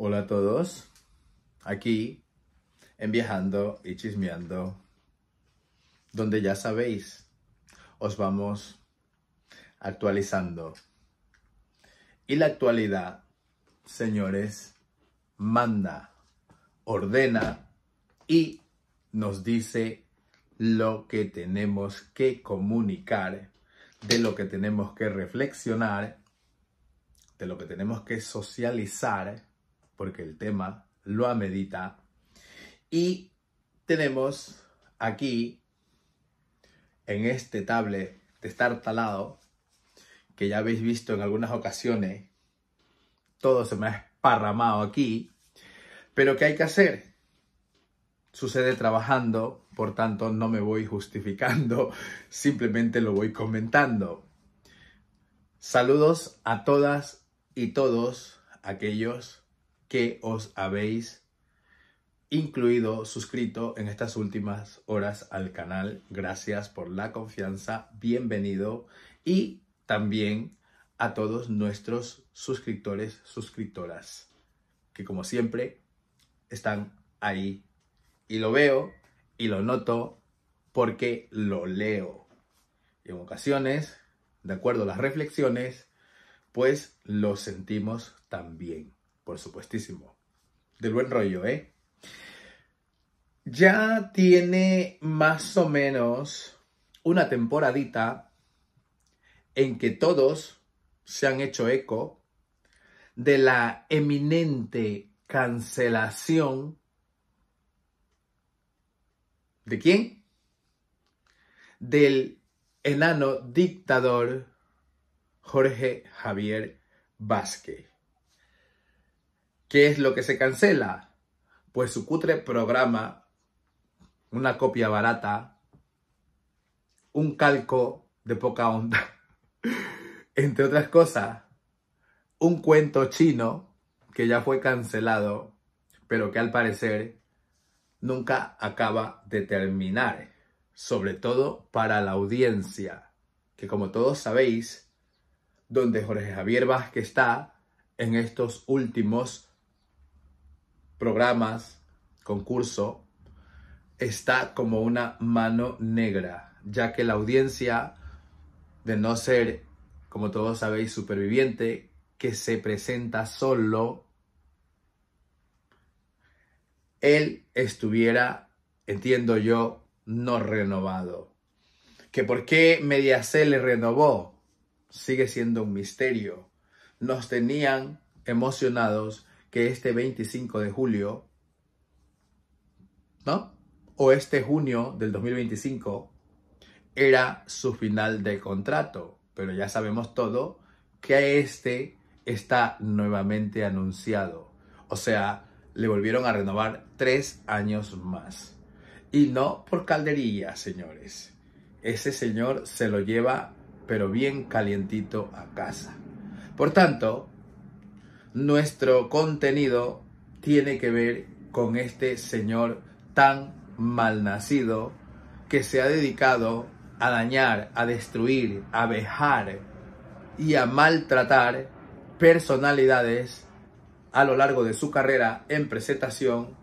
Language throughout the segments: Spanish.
Hola a todos, aquí en Viajando y Chismeando, donde ya sabéis, os vamos actualizando. Y la actualidad, señores, manda, ordena y nos dice lo que tenemos que comunicar, de lo que tenemos que reflexionar, de lo que tenemos que socializar porque el tema lo amedita. Y tenemos aquí, en este tablet de estar talado, que ya habéis visto en algunas ocasiones, todo se me ha esparramado aquí, pero ¿qué hay que hacer? Sucede trabajando, por tanto no me voy justificando, simplemente lo voy comentando. Saludos a todas y todos aquellos que os habéis incluido, suscrito en estas últimas horas al canal. Gracias por la confianza, bienvenido y también a todos nuestros suscriptores, suscriptoras, que como siempre están ahí y lo veo y lo noto porque lo leo. Y en ocasiones, de acuerdo a las reflexiones, pues lo sentimos también por supuestísimo. Del buen rollo, ¿eh? Ya tiene más o menos una temporadita en que todos se han hecho eco de la eminente cancelación. ¿De quién? Del enano dictador Jorge Javier Vázquez. ¿Qué es lo que se cancela? Pues su cutre programa, una copia barata, un calco de poca onda, entre otras cosas, un cuento chino que ya fue cancelado, pero que al parecer nunca acaba de terminar, sobre todo para la audiencia, que como todos sabéis, donde Jorge Javier Vázquez está en estos últimos programas, concurso, está como una mano negra, ya que la audiencia, de no ser, como todos sabéis, superviviente, que se presenta solo, él estuviera, entiendo yo, no renovado. Que por qué Mediaset le renovó sigue siendo un misterio. Nos tenían emocionados que este 25 de julio, ¿no? O este junio del 2025 era su final de contrato, pero ya sabemos todo que este está nuevamente anunciado. O sea, le volvieron a renovar tres años más. Y no por caldería, señores. Ese señor se lo lleva, pero bien calientito a casa. Por tanto, nuestro contenido tiene que ver con este señor tan malnacido que se ha dedicado a dañar, a destruir, a vejar y a maltratar personalidades a lo largo de su carrera en presentación,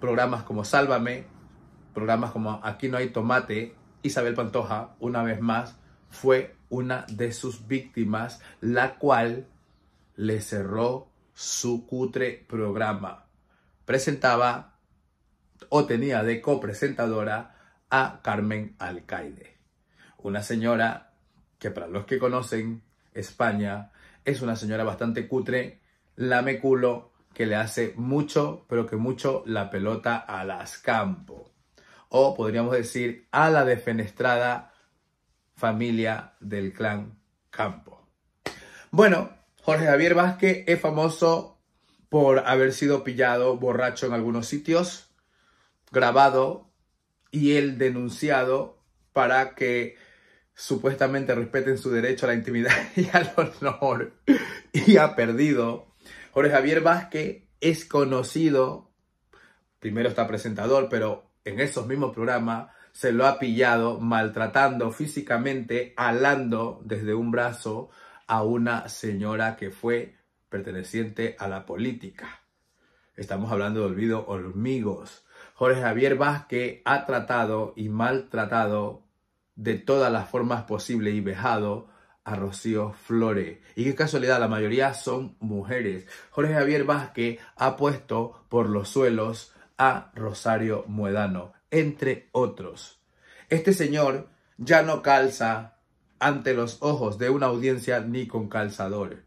programas como Sálvame, programas como Aquí no hay tomate, Isabel Pantoja, una vez más, fue una de sus víctimas, la cual le cerró su cutre programa. Presentaba o tenía de copresentadora a Carmen Alcaide, una señora que para los que conocen España es una señora bastante cutre, la culo, que le hace mucho, pero que mucho la pelota a las campo. O podríamos decir a la defenestrada familia del clan campo. Bueno, Jorge Javier Vázquez es famoso por haber sido pillado borracho en algunos sitios, grabado y él denunciado para que supuestamente respeten su derecho a la intimidad y al honor y ha perdido. Jorge Javier Vázquez es conocido, primero está presentador, pero en esos mismos programas se lo ha pillado maltratando físicamente, alando desde un brazo a una señora que fue perteneciente a la política. Estamos hablando de olvido hormigos. Jorge Javier Vázquez ha tratado y maltratado de todas las formas posibles y vejado a Rocío Flores. Y qué casualidad, la mayoría son mujeres. Jorge Javier Vázquez ha puesto por los suelos a Rosario Muedano, entre otros. Este señor ya no calza ante los ojos de una audiencia ni con calzador.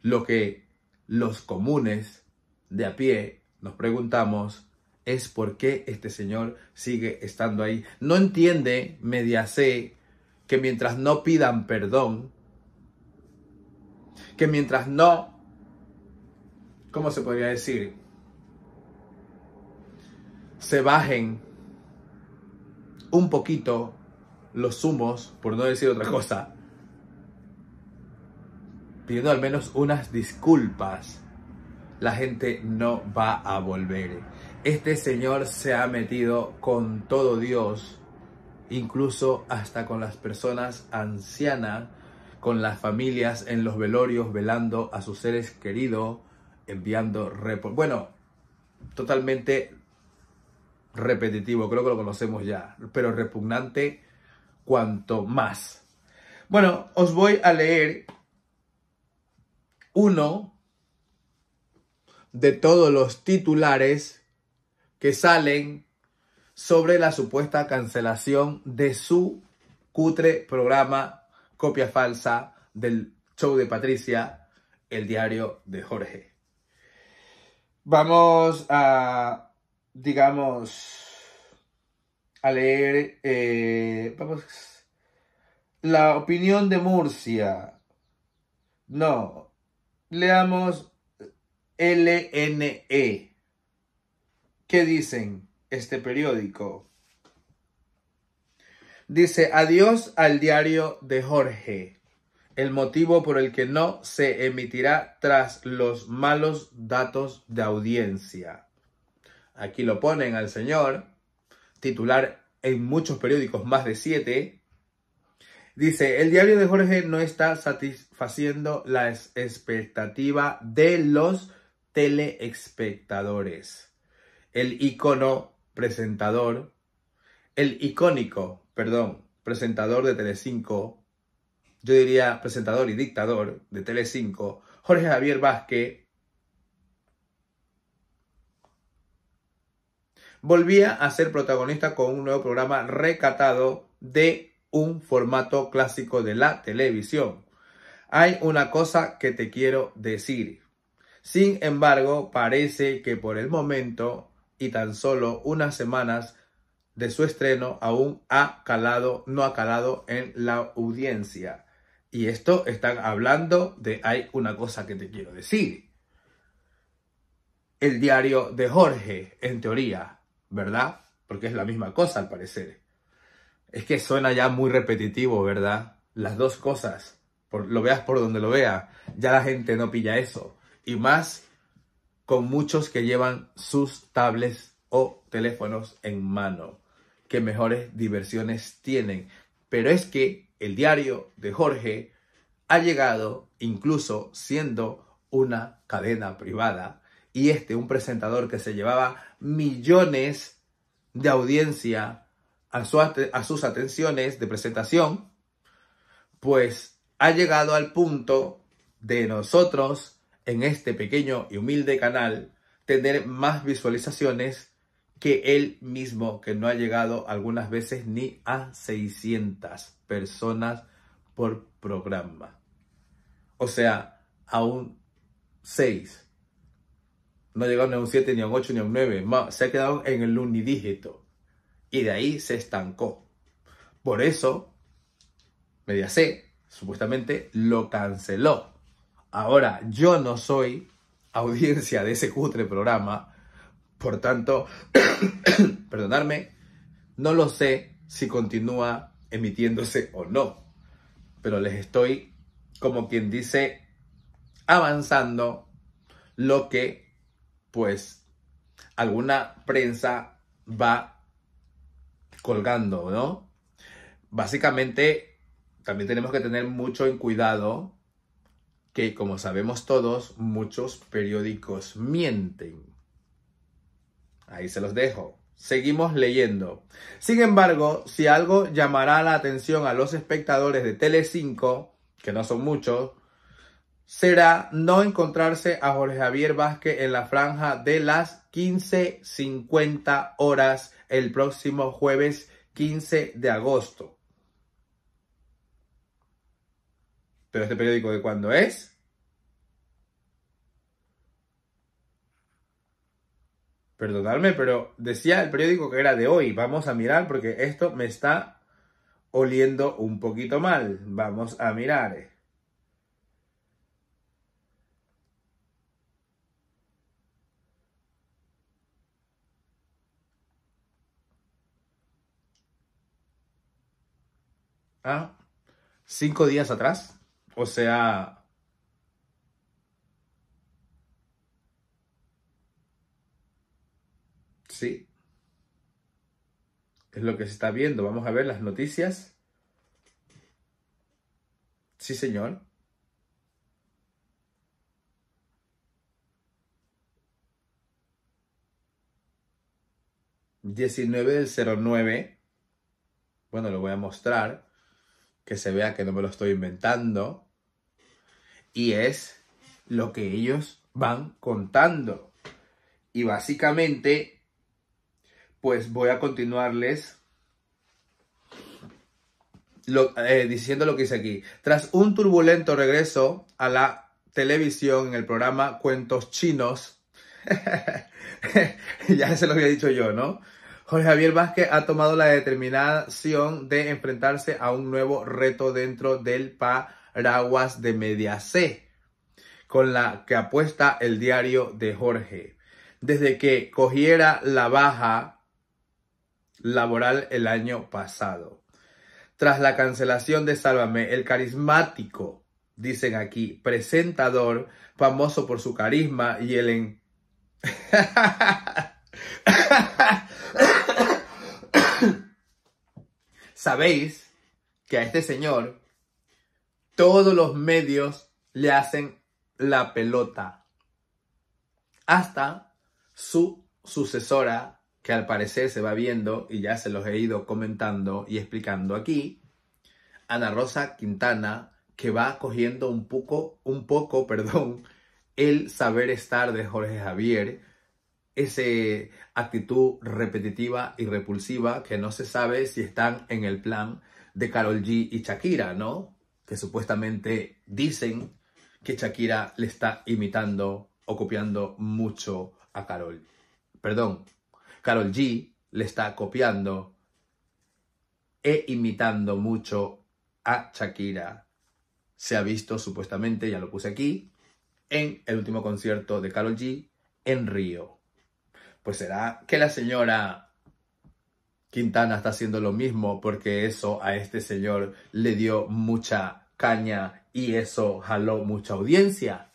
Lo que los comunes de a pie nos preguntamos es por qué este señor sigue estando ahí. No entiende, media que mientras no pidan perdón, que mientras no, ¿cómo se podría decir? Se bajen un poquito los sumos, por no decir otra cosa, pidiendo al menos unas disculpas, la gente no va a volver. Este señor se ha metido con todo Dios, incluso hasta con las personas ancianas, con las familias en los velorios, velando a sus seres queridos, enviando reportes. Bueno, totalmente repetitivo, creo que lo conocemos ya, pero repugnante cuanto más. Bueno, os voy a leer uno de todos los titulares que salen sobre la supuesta cancelación de su cutre programa copia falsa del show de Patricia, el diario de Jorge. Vamos a, digamos, a leer eh, vamos, la opinión de Murcia. No, leamos eh, LNE. ¿Qué dicen este periódico? Dice adiós al diario de Jorge, el motivo por el que no se emitirá tras los malos datos de audiencia. Aquí lo ponen al señor titular en muchos periódicos, más de siete, Dice, el diario de Jorge no está satisfaciendo la expectativa de los teleespectadores. El icono presentador, el icónico, perdón, presentador de Telecinco, yo diría presentador y dictador de Telecinco, Jorge Javier Vázquez volvía a ser protagonista con un nuevo programa recatado de un formato clásico de la televisión. Hay una cosa que te quiero decir. Sin embargo, parece que por el momento y tan solo unas semanas de su estreno aún ha calado, no ha calado en la audiencia. Y esto están hablando de hay una cosa que te quiero decir. El diario de Jorge, en teoría, ¿verdad? Porque es la misma cosa al parecer. Es que suena ya muy repetitivo, ¿verdad? Las dos cosas, por, lo veas por donde lo vea, ya la gente no pilla eso. Y más con muchos que llevan sus tablets o teléfonos en mano. Qué mejores diversiones tienen. Pero es que el diario de Jorge ha llegado incluso siendo una cadena privada y este, un presentador que se llevaba millones de audiencia a, sus atenciones de presentación, pues ha llegado al punto de nosotros en este pequeño y humilde canal tener más visualizaciones que él mismo, que no ha llegado algunas veces ni a 600 personas por programa. O sea, a un 6 no ha llegado ni a un 7, ni a un 8, ni a un 9. se ha quedado en el unidígito. Y de ahí se estancó. Por eso, Mediaset supuestamente lo canceló. Ahora, yo no soy audiencia de ese cutre programa. Por tanto, perdonarme, no lo sé si continúa emitiéndose o no. Pero les estoy, como quien dice, avanzando lo que pues alguna prensa va colgando, ¿no? Básicamente, también tenemos que tener mucho en cuidado que, como sabemos todos, muchos periódicos mienten. Ahí se los dejo. Seguimos leyendo. Sin embargo, si algo llamará la atención a los espectadores de Tele 5, que no son muchos, será no encontrarse a Jorge Javier Vázquez en la franja de las 15.50 horas el próximo jueves 15 de agosto. Pero este periódico de cuándo es? Perdonadme, pero decía el periódico que era de hoy. Vamos a mirar porque esto me está oliendo un poquito mal. Vamos a mirar. ¿Ah? cinco días atrás. O sea, sí, es lo que se está viendo. Vamos a ver las noticias. Sí, señor. Diecinueve del nueve. Bueno, lo voy a mostrar que se vea que no me lo estoy inventando, y es lo que ellos van contando. Y básicamente, pues voy a continuarles eh, diciendo lo que hice aquí. Tras un turbulento regreso a la televisión en el programa Cuentos Chinos, ya se lo había dicho yo, ¿no? Jorge Javier Vázquez ha tomado la determinación de enfrentarse a un nuevo reto dentro del paraguas de Media con la que apuesta el diario de Jorge. Desde que cogiera la baja laboral el año pasado. Tras la cancelación de Sálvame, el carismático, dicen aquí, presentador, famoso por su carisma y el en... Sabéis que a este señor todos los medios le hacen la pelota. Hasta su sucesora, que al parecer se va viendo y ya se los he ido comentando y explicando aquí, Ana Rosa Quintana, que va cogiendo un poco, un poco, perdón, el saber estar de Jorge Javier, esa actitud repetitiva y repulsiva que no se sabe si están en el plan de Carol G y Shakira, ¿no? Que supuestamente dicen que Shakira le está imitando o copiando mucho a Carol. Perdón, Carol G le está copiando e imitando mucho a Shakira. Se ha visto supuestamente, ya lo puse aquí, en el último concierto de Carol G en Río. Pues será que la señora Quintana está haciendo lo mismo porque eso a este señor le dio mucha caña y eso jaló mucha audiencia.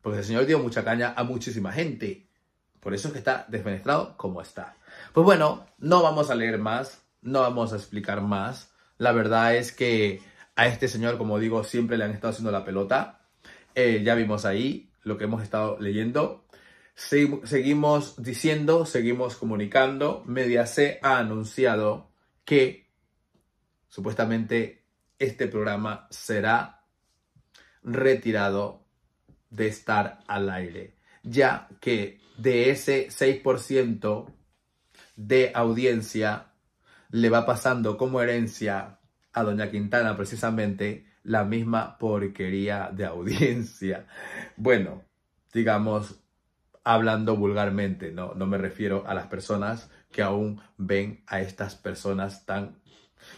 Porque el señor dio mucha caña a muchísima gente. Por eso es que está desmenestrado como está. Pues bueno, no vamos a leer más, no vamos a explicar más. La verdad es que a este señor, como digo, siempre le han estado haciendo la pelota. Eh, ya vimos ahí lo que hemos estado leyendo seguimos diciendo, seguimos comunicando. Media C ha anunciado que supuestamente este programa será retirado de estar al aire, ya que de ese 6% de audiencia le va pasando como herencia a Doña Quintana precisamente la misma porquería de audiencia. Bueno, digamos, hablando vulgarmente, no, no me refiero a las personas que aún ven a estas personas tan,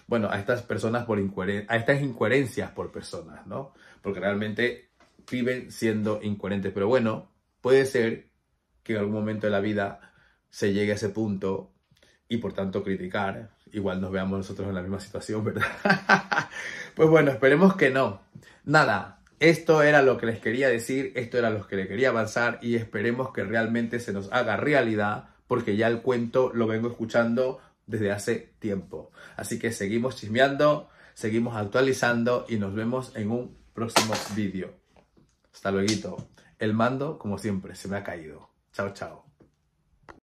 bueno, a estas personas por incoherencia, a estas incoherencias por personas, ¿no? Porque realmente viven siendo incoherentes, pero bueno, puede ser que en algún momento de la vida se llegue a ese punto y por tanto criticar, igual nos veamos nosotros en la misma situación, ¿verdad? pues bueno, esperemos que no. Nada, esto era lo que les quería decir, esto era lo que les quería avanzar y esperemos que realmente se nos haga realidad porque ya el cuento lo vengo escuchando desde hace tiempo. Así que seguimos chismeando, seguimos actualizando y nos vemos en un próximo vídeo. Hasta luego. El mando, como siempre, se me ha caído. Chao, chao.